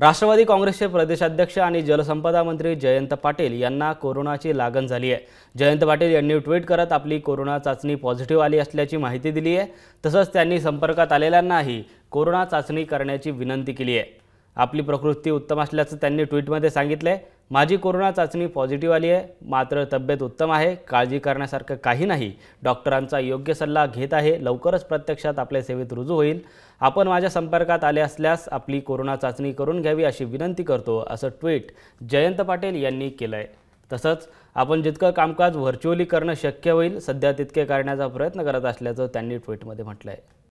राष्ट्रवादी काँग्रेसचे प्रदेशाध्यक्ष आणि जलसंपदा मंत्री जयंत पाटील यांना कोरोनाची लागण झाली आहे जयंत पाटील यांनी ट्विट करत आपली कोरोना चाचणी पॉझिटिव्ह आली असल्याची माहिती दिली आहे तसंच त्यांनी संपर्कात आलेल्यांनाही कोरोना चाचणी करण्याची विनंती केली आहे आपली प्रकृती उत्तम असल्याचं त्यांनी ट्विटमध्ये सांगितलं आहे माझी कोरोना चाचणी पॉझिटिव्ह आली आहे मात्र तब्येत उत्तम आहे काळजी करण्यासारखं काही नाही डॉक्टरांचा योग्य सल्ला घेत आहे लवकरच प्रत्यक्षात आपल्या सेवेत रुजू होईल आपण माझ्या संपर्कात आले असल्यास आपली कोरोना चाचणी करून घ्यावी अशी विनंती करतो असं ट्विट जयंत पाटील यांनी केलं आहे तसंच आपण जितकं कामकाज व्हर्च्युअली करणं शक्य होईल सध्या तितके करण्याचा प्रयत्न करत असल्याचं त्यांनी ट्विटमध्ये म्हटलं आहे